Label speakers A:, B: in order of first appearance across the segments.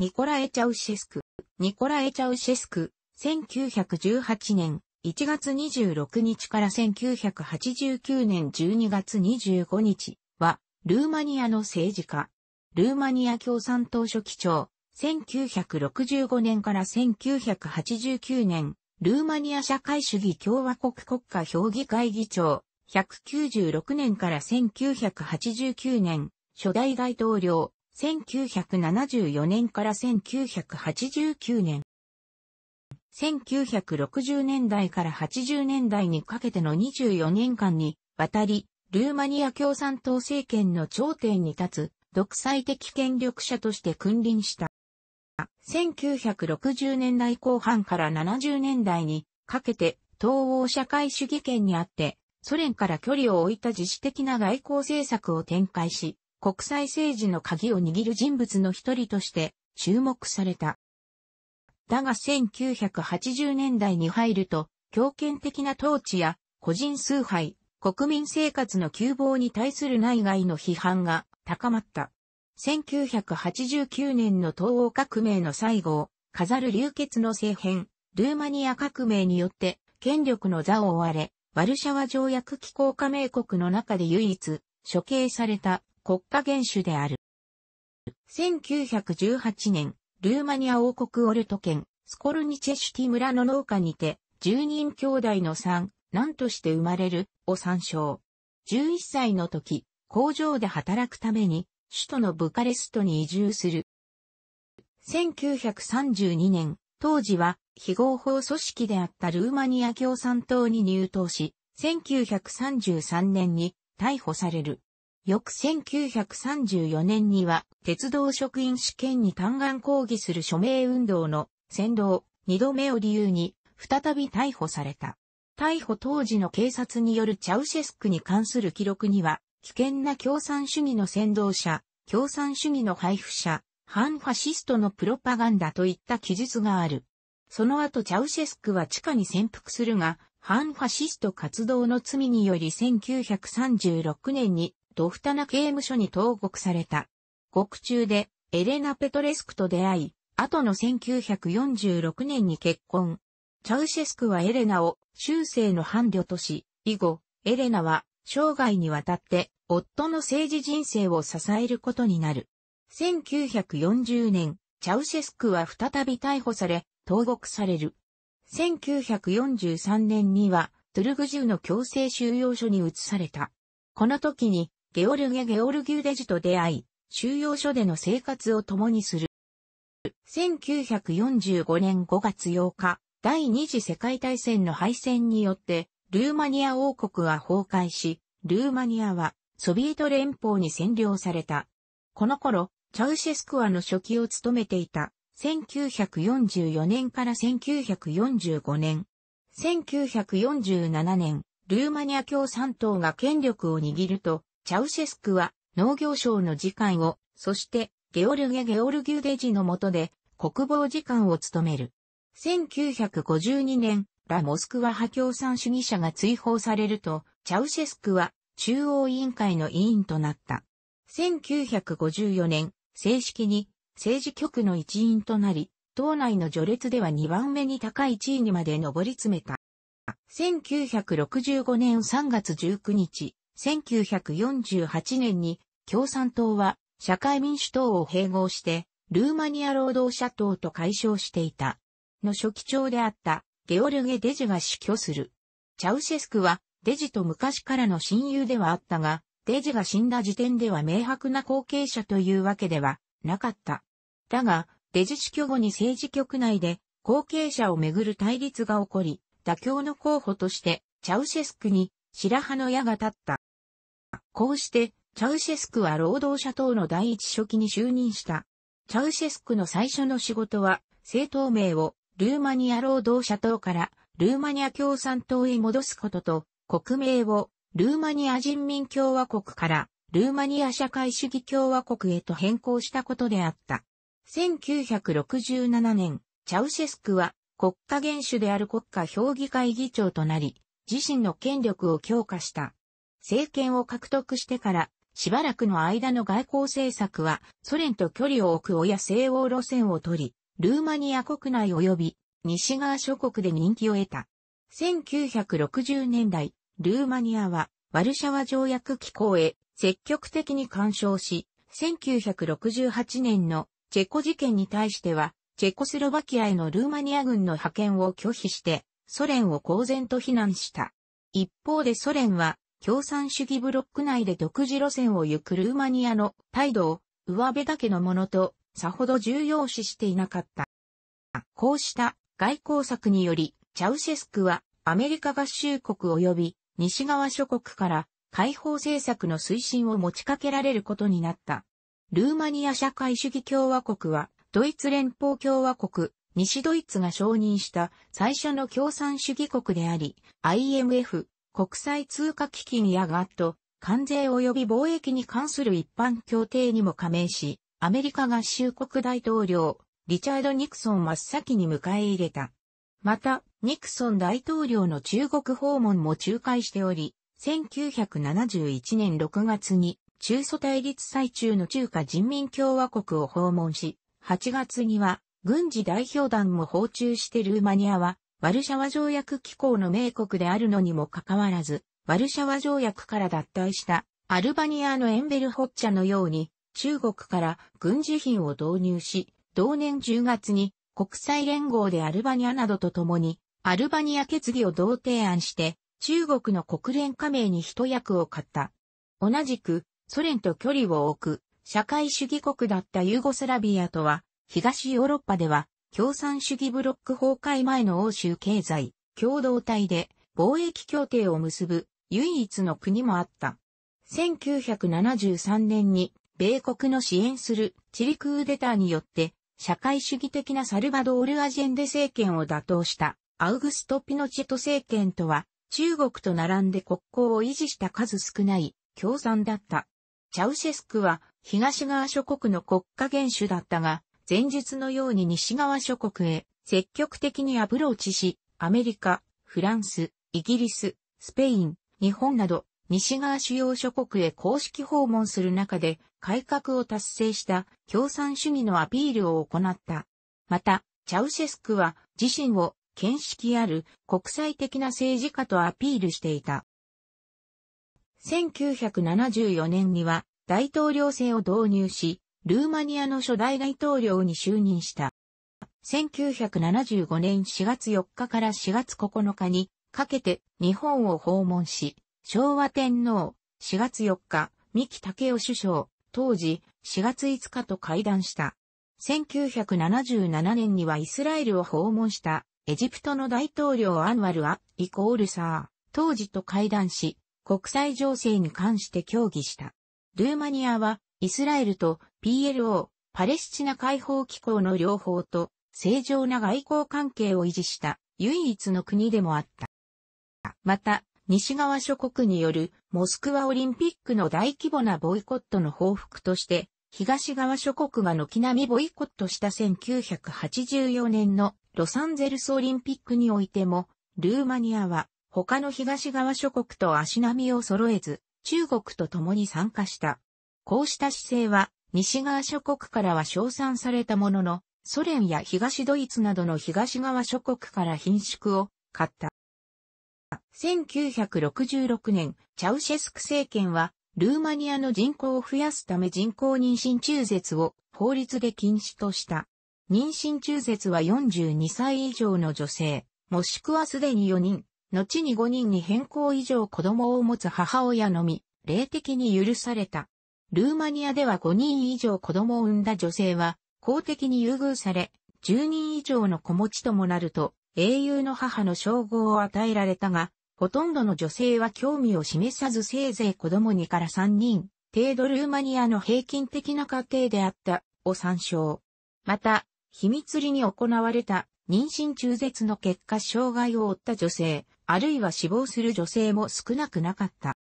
A: ニコラエ・チャウシェスク。ニコラエ・チャウシェスク、1918年1月26日から1989年12月25日は、ルーマニアの政治家。ルーマニア共産党書記長。1965年から1989年、ルーマニア社会主義共和国国家評議会議長。196年から1989年、初代大統領。1974年から1989年。1960年代から80年代にかけての24年間に渡り、ルーマニア共産党政権の頂点に立つ独裁的権力者として君臨した。1960年代後半から70年代にかけて東欧社会主義圏にあって、ソ連から距離を置いた自主的な外交政策を展開し、国際政治の鍵を握る人物の一人として注目された。だが1980年代に入ると、強権的な統治や個人崇拝、国民生活の窮乏に対する内外の批判が高まった。1989年の東欧革命の最後を飾る流血の政変、ルーマニア革命によって権力の座を追われ、ワルシャワ条約機構加盟国の中で唯一処刑された国家元首である。1918年、ルーマニア王国オルト県、スコルニチェシュティ村の農家にて、10人兄弟の3、何として生まれる、を参照。11歳の時、工場で働くために、首都のブカレストに移住する。1932年、当時は非合法組織であったルーマニア共産党に入党し、1933年に逮捕される。翌1934年には、鉄道職員試験に嘆願抗議する署名運動の先導、二度目を理由に、再び逮捕された。逮捕当時の警察によるチャウシェスクに関する記録には、危険な共産主義の先導者、共産主義の配布者、反ファシストのプロパガンダといった記述がある。その後チャウシェスクは地下に潜伏するが、反ファシスト活動の罪により1936年にドフタナ刑務所に投獄された。獄中でエレナ・ペトレスクと出会い、後の1946年に結婚。チャウシェスクはエレナを終生の伴侶とし、以後、エレナは生涯にわたって夫の政治人生を支えることになる。1940年、チャウシェスクは再び逮捕され、投獄される。1943年には、トゥルグジュの強制収容所に移された。この時に、ゲオルゲ・ゲオルギュデジと出会い、収容所での生活を共にする。1945年5月8日、第二次世界大戦の敗戦によって、ルーマニア王国は崩壊し、ルーマニアはソビエト連邦に占領された。この頃、チャウシェスクワの初期を務めていた、1944年から1945年。1947年、ルーマニア共産党が権力を握ると、チャウシェスクは農業省の次官を、そしてゲオルゲ・ゲオルギュデジの下で国防次官を務める。1952年、ラ・モスクワ派共産主義者が追放されると、チャウシェスクは中央委員会の委員となった。1954年、正式に政治局の一員となり、党内の序列では2番目に高い地位にまで上り詰めた。1965年3月19日、1948年に共産党は社会民主党を併合して、ルーマニア労働者党と解消していた。の初期長であったゲオルゲ・デジが死去する。チャウシェスクはデジと昔からの親友ではあったが、デジが死んだ時点では明白な後継者というわけではなかった。だが、デジ死去後に政治局内で後継者をめぐる対立が起こり、妥協の候補としてチャウシェスクに白羽の矢が立った。こうして、チャウシェスクは労働者党の第一書記に就任した。チャウシェスクの最初の仕事は、政党名をルーマニア労働者党からルーマニア共産党へ戻すことと、国名をルーマニア人民共和国からルーマニア社会主義共和国へと変更したことであった。1967年、チャウシェスクは国家元首である国家評議会議長となり、自身の権力を強化した。政権を獲得してから、しばらくの間の外交政策は、ソ連と距離を置く親西欧路線を取り、ルーマニア国内及び西側諸国で人気を得た。1960年代、ルーマニアはワルシャワ条約機構へ積極的に干渉し、1968年のチェコ事件に対しては、チェコスロバキアへのルーマニア軍の派遣を拒否して、ソ連を公然と非難した。一方でソ連は、共産主義ブロック内で独自路線を行くルーマニアの態度を上辺だけのものとさほど重要視していなかった。こうした外交策により、チャウシェスクはアメリカ合衆国及び西側諸国から解放政策の推進を持ちかけられることになった。ルーマニア社会主義共和国はドイツ連邦共和国、西ドイツが承認した最初の共産主義国であり、IMF、国際通貨基金やガット、関税及び貿易に関する一般協定にも加盟し、アメリカ合衆国大統領、リチャード・ニクソン真っ先に迎え入れた。また、ニクソン大統領の中国訪問も仲介しており、1971年6月に中ソ対立最中の中華人民共和国を訪問し、8月には軍事代表団も訪中してルーマニアはワルシャワ条約機構の名国であるのにもかかわらず、ワルシャワ条約から脱退したアルバニアのエンベルホッチャのように、中国から軍事品を導入し、同年10月に国際連合でアルバニアなどと共に、アルバニア決議を同提案して、中国の国連加盟に一役を買った。同じく、ソ連と距離を置く、社会主義国だったユーゴスラビアとは、東ヨーロッパでは、共産主義ブロック崩壊前の欧州経済共同体で貿易協定を結ぶ唯一の国もあった。1973年に米国の支援するチリクーデターによって社会主義的なサルバドールアジェンデ政権を打倒したアウグスト・ピノチェト政権とは中国と並んで国交を維持した数少ない共産だった。チャウシェスクは東側諸国の国家元首だったが、前述のように西側諸国へ積極的にアプローチし、アメリカ、フランス、イギリス、スペイン、日本など西側主要諸国へ公式訪問する中で改革を達成した共産主義のアピールを行った。また、チャウシェスクは自身を見識ある国際的な政治家とアピールしていた。1974年には大統領制を導入し、ルーマニアの初代大統領に就任した。1975年4月4日から4月9日にかけて日本を訪問し、昭和天皇4月4日、三木武雄首相、当時4月5日と会談した。1977年にはイスラエルを訪問したエジプトの大統領アンワルア、イコールサー、当時と会談し、国際情勢に関して協議した。ルーマニアはイスラエルと PLO、パレスチナ解放機構の両方と正常な外交関係を維持した唯一の国でもあった。また、西側諸国によるモスクワオリンピックの大規模なボイコットの報復として、東側諸国が軒並みボイコットした1984年のロサンゼルスオリンピックにおいても、ルーマニアは他の東側諸国と足並みを揃えず、中国と共に参加した。こうした姿勢は西側諸国からは称賛されたものの、ソ連や東ドイツなどの東側諸国から品縮を買った。1966年、チャウシェスク政権は、ルーマニアの人口を増やすため人工妊娠中絶を法律で禁止とした。妊娠中絶は42歳以上の女性、もしくはすでに4人、後に5人に変更以上子供を持つ母親のみ、霊的に許された。ルーマニアでは5人以上子供を産んだ女性は公的に優遇され、10人以上の子持ちともなると、英雄の母の称号を与えられたが、ほとんどの女性は興味を示さずせいぜい子供2から3人、程度ルーマニアの平均的な家庭であった、を参照。また、秘密裏に行われた妊娠中絶の結果障害を負った女性、あるいは死亡する女性も少なくなかった。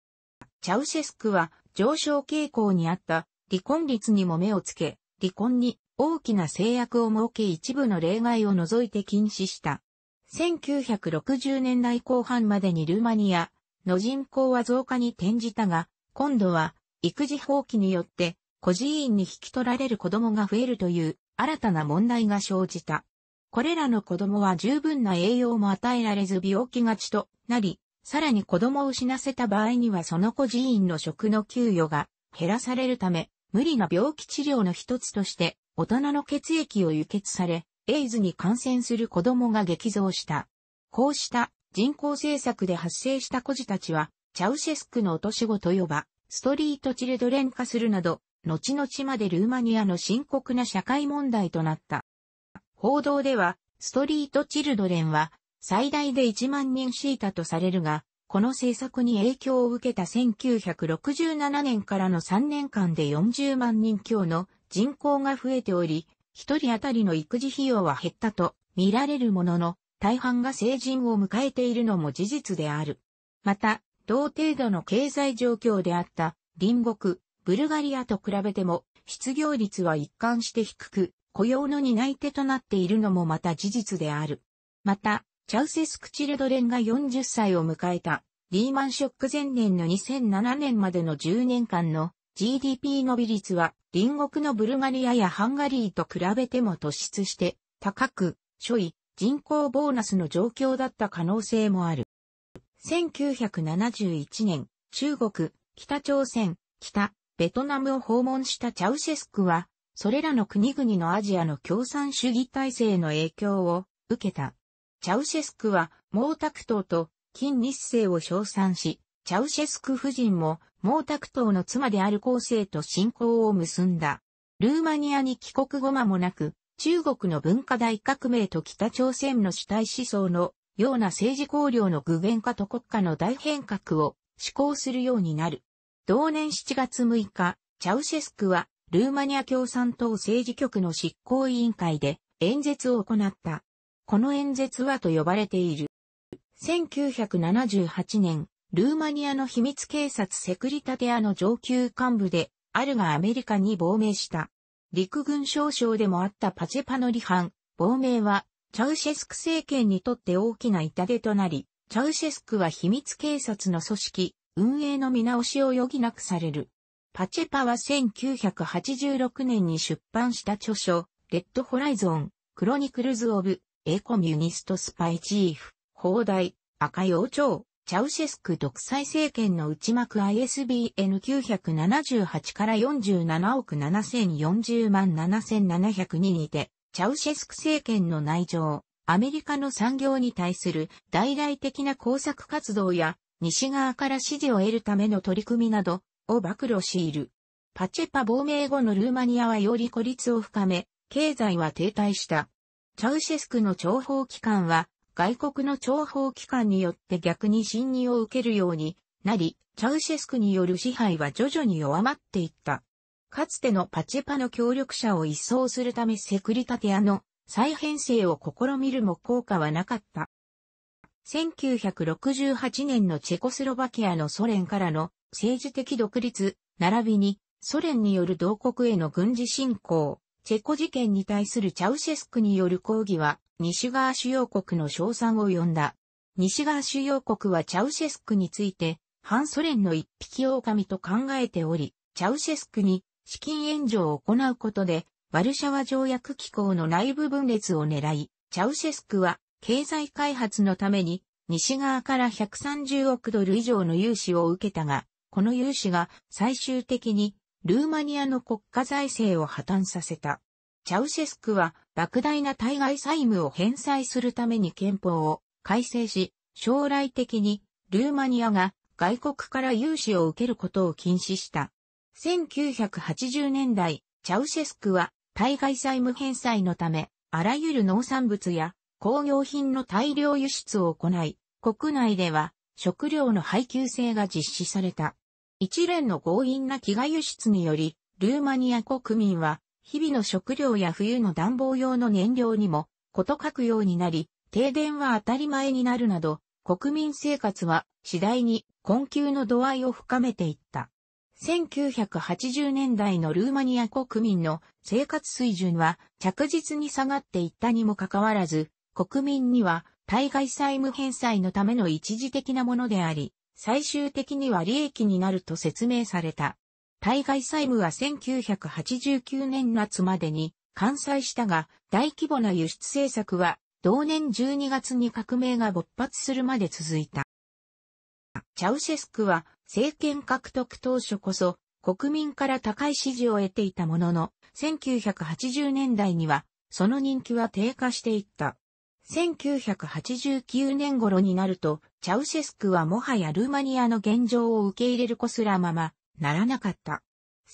A: チャウシェスクは上昇傾向にあった離婚率にも目をつけ、離婚に大きな制約を設け一部の例外を除いて禁止した。1960年代後半までにルーマニアの人口は増加に転じたが、今度は育児放棄によって孤児院に引き取られる子供が増えるという新たな問題が生じた。これらの子供は十分な栄養も与えられず病気がちとなり、さらに子供を死なせた場合にはその孤児院の職の給与が減らされるため、無理な病気治療の一つとして、大人の血液を輸血され、エイズに感染する子供が激増した。こうした人口政策で発生した孤児たちは、チャウシェスクの落とし子と呼ば、ストリートチルドレン化するなど、後々までルーマニアの深刻な社会問題となった。報道では、ストリートチルドレンは、最大で1万人敷いたとされるが、この政策に影響を受けた1967年からの3年間で40万人強の人口が増えており、一人当たりの育児費用は減ったと見られるものの、大半が成人を迎えているのも事実である。また、同程度の経済状況であった隣国、ブルガリアと比べても失業率は一貫して低く、雇用の担い手となっているのもまた事実である。また、チャウセスク・チルドレンが40歳を迎えた、リーマンショック前年の2007年までの10年間の GDP 伸び率は、隣国のブルガリアやハンガリーと比べても突出して、高く、諸位、人口ボーナスの状況だった可能性もある。1971年、中国、北朝鮮、北、ベトナムを訪問したチャウシェスクは、それらの国々のアジアの共産主義体制の影響を受けた。チャウシェスクは毛沢東と金日成を称賛し、チャウシェスク夫人も毛沢東の妻である後世と信仰を結んだ。ルーマニアに帰国後間もなく、中国の文化大革命と北朝鮮の主体思想のような政治綱領の具現化と国家の大変革を施行するようになる。同年7月6日、チャウシェスクはルーマニア共産党政治局の執行委員会で演説を行った。この演説はと呼ばれている。1978年、ルーマニアの秘密警察セクリタテアの上級幹部で、あるがアメリカに亡命した。陸軍少将でもあったパチェパの離反、亡命は、チャウシェスク政権にとって大きな痛手となり、チャウシェスクは秘密警察の組織、運営の見直しを余儀なくされる。パチェパは1986年に出版した著書、レッドホライゾン、クロニクルズ・オブ、エコミュニストスパイチーフ、砲台、赤洋長、チャウシェスク独裁政権の内幕 ISBN 978から47億7040万7702にて、チャウシェスク政権の内情、アメリカの産業に対する大々的な工作活動や、西側から支持を得るための取り組みなどを暴露している。パチェパ亡命後のルーマニアはより孤立を深め、経済は停滞した。チャウシェスクの諜報機関は、外国の諜報機関によって逆に侵入を受けるようになり、チャウシェスクによる支配は徐々に弱まっていった。かつてのパチェパの協力者を一掃するためセクリタティアの再編成を試みるも効果はなかった。1968年のチェコスロバキアのソ連からの政治的独立、並びにソ連による同国への軍事侵攻、チェコ事件に対するチャウシェスクによる抗議は、西側主要国の称賛を呼んだ。西側主要国はチャウシェスクについて、反ソ連の一匹狼と考えており、チャウシェスクに資金援助を行うことで、ワルシャワ条約機構の内部分裂を狙い、チャウシェスクは経済開発のために西側から130億ドル以上の融資を受けたが、この融資が最終的にルーマニアの国家財政を破綻させた。チャウシェスクは、莫大な対外債務を返済するために憲法を改正し、将来的に、ルーマニアが外国から融資を受けることを禁止した。1980年代、チャウシェスクは、対外債務返済のため、あらゆる農産物や工業品の大量輸出を行い、国内では食料の配給制が実施された。一連の強引な飢餓輸出により、ルーマニア国民は、日々の食料や冬の暖房用の燃料にも、こと書くようになり、停電は当たり前になるなど、国民生活は次第に困窮の度合いを深めていった。1980年代のルーマニア国民の生活水準は着実に下がっていったにもかかわらず、国民には対外債務返済のための一時的なものであり、最終的には利益になると説明された。対外債務は1989年夏までに完済したが、大規模な輸出政策は同年12月に革命が勃発するまで続いた。チャウシェスクは政権獲得当初こそ国民から高い支持を得ていたものの、1980年代にはその人気は低下していった。1989年頃になると、チャウシェスクはもはやルーマニアの現状を受け入れるこすらまま、ならなかった。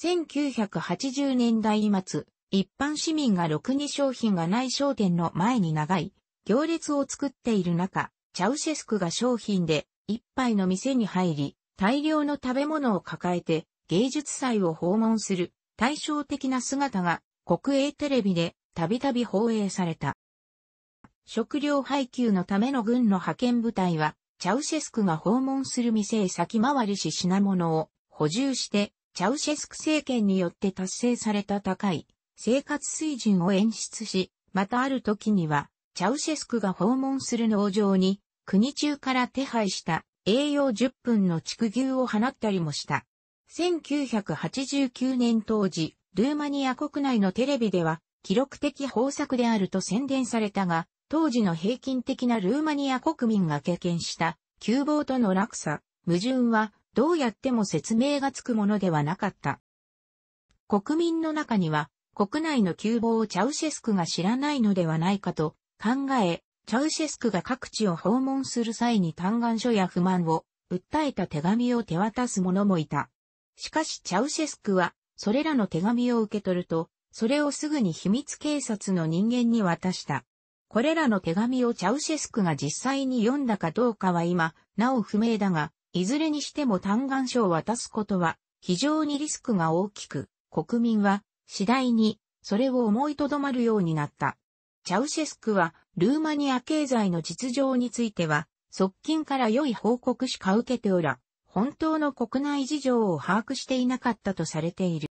A: 1980年代末、一般市民がろくに商品がない商店の前に長い行列を作っている中、チャウシェスクが商品で一杯の店に入り、大量の食べ物を抱えて芸術祭を訪問する対照的な姿が国営テレビでたびたび放映された。食料配給のための軍の派遣部隊は、チャウシェスクが訪問する店へ先回りし品物を補充して、チャウシェスク政権によって達成された高い生活水準を演出し、またある時には、チャウシェスクが訪問する農場に、国中から手配した栄養10分の畜牛を放ったりもした。1989年当時、ルーマニア国内のテレビでは、記録的豊作であると宣伝されたが、当時の平均的なルーマニア国民が経験した窮乏との落差、矛盾はどうやっても説明がつくものではなかった。国民の中には国内の窮乏をチャウシェスクが知らないのではないかと考え、チャウシェスクが各地を訪問する際に嘆願書や不満を訴えた手紙を手渡す者もいた。しかしチャウシェスクはそれらの手紙を受け取ると、それをすぐに秘密警察の人間に渡した。これらの手紙をチャウシェスクが実際に読んだかどうかは今、なお不明だが、いずれにしても嘆願書を渡すことは非常にリスクが大きく、国民は次第にそれを思いとどまるようになった。チャウシェスクは、ルーマニア経済の実情については、側近から良い報告しか受けておら、本当の国内事情を把握していなかったとされている。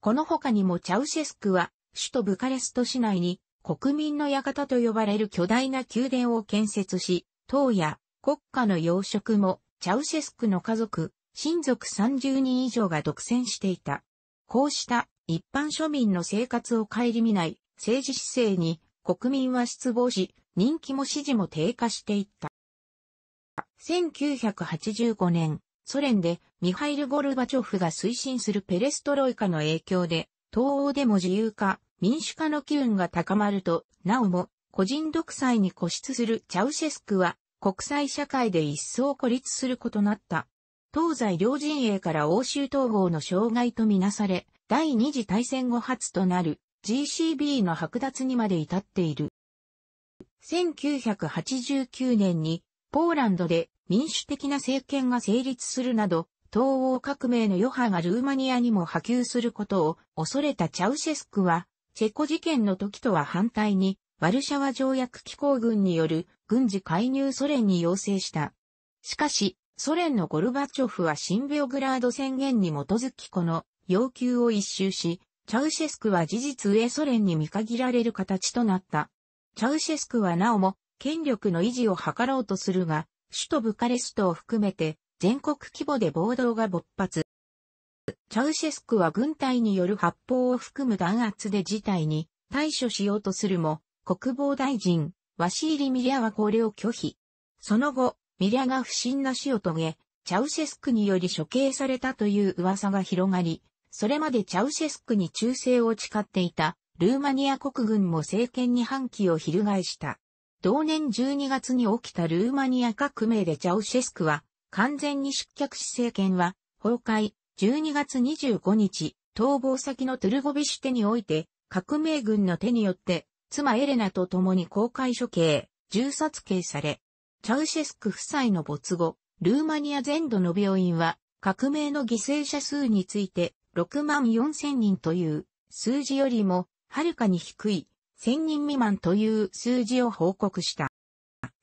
A: この他にもチャウシェスクは、首都ブカレスト市内に国民の館と呼ばれる巨大な宮殿を建設し、党や国家の要職もチャウシェスクの家族、親族30人以上が独占していた。こうした一般庶民の生活を顧みない政治姿勢に国民は失望し、人気も支持も低下していった。1985年、ソ連でミハイル・ゴルバチョフが推進するペレストロイカの影響で、東欧でも自由化、民主化の機運が高まると、なおも個人独裁に固執するチャウシェスクは国際社会で一層孤立することなった。東西両陣営から欧州統合の障害とみなされ、第二次大戦後初となる GCB の剥奪にまで至っている。1989年にポーランドで民主的な政権が成立するなど、東欧革命の余波がルーマニアにも波及することを恐れたチャウシェスクはチェコ事件の時とは反対に、ワルシャワ条約機構軍による軍事介入ソ連に要請した。しかし、ソ連のゴルバチョフは新ベオグラード宣言に基づきこの要求を一周し、チャウシェスクは事実上ソ連に見限られる形となった。チャウシェスクはなおも権力の維持を図ろうとするが、首都ブカレストを含めて全国規模で暴動が勃発。チャウシェスクは軍隊による発砲を含む弾圧で事態に対処しようとするも、国防大臣、ワシーリ・ミリアはこれを拒否。その後、ミリアが不審な死を遂げ、チャウシェスクにより処刑されたという噂が広がり、それまでチャウシェスクに忠誠を誓っていた、ルーマニア国軍も政権に反旗を翻した。同年12月に起きたルーマニア革命でチャウシェスクは、完全に失脚し政権は、崩壊、12月25日、逃亡先のトゥルゴビシュテにおいて、革命軍の手によって、妻エレナと共に公開処刑、銃殺刑され、チャウシェスク夫妻の没後、ルーマニア全土の病院は、革命の犠牲者数について、6万4千人という数字よりも、はるかに低い、1000人未満という数字を報告した。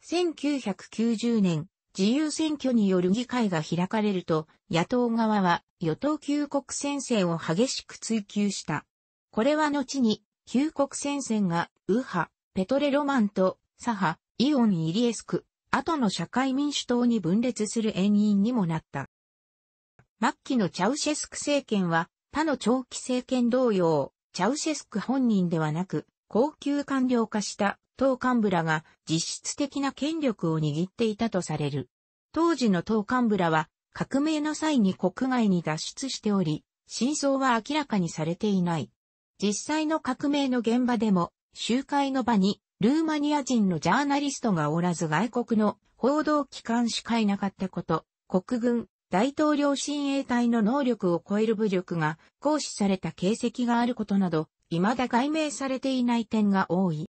A: 1990年、自由選挙による議会が開かれると、野党側は与党旧国戦線を激しく追求した。これは後に、旧国戦線が、右派、ペトレロマンと、左派、イオン・イリエスク、後の社会民主党に分裂する縁因にもなった。末期のチャウシェスク政権は、他の長期政権同様、チャウシェスク本人ではなく、高級官僚化した党幹部らが実質的な権力を握っていたとされる。当時の党幹部らは革命の際に国外に脱出しており、真相は明らかにされていない。実際の革命の現場でも、集会の場に、ルーマニア人のジャーナリストがおらず外国の報道機関しかいなかったこと、国軍、大統領親衛隊の能力を超える武力が行使された形跡があることなど、未だ解明されていない点が多い。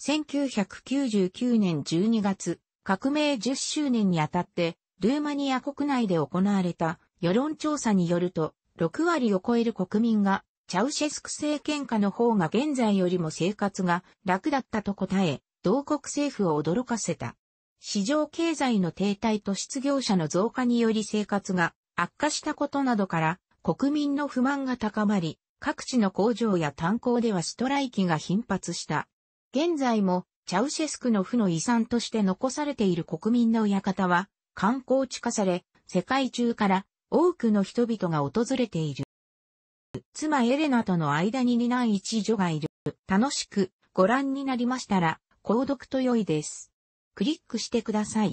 A: 1999年12月、革命10周年にあたって、ルーマニア国内で行われた世論調査によると、6割を超える国民が、チャウシェスク政権下の方が現在よりも生活が楽だったと答え、同国政府を驚かせた。市場経済の停滞と失業者の増加により生活が悪化したことなどから国民の不満が高まり、各地の工場や炭鉱ではストライキが頻発した。現在もチャウシェスクの負の遺産として残されている国民の親方は観光地化され、世界中から多くの人々が訪れている。妻エレナとの間に二男一女がいる。楽しくご覧になりましたら、購読と良いです。クリックしてください。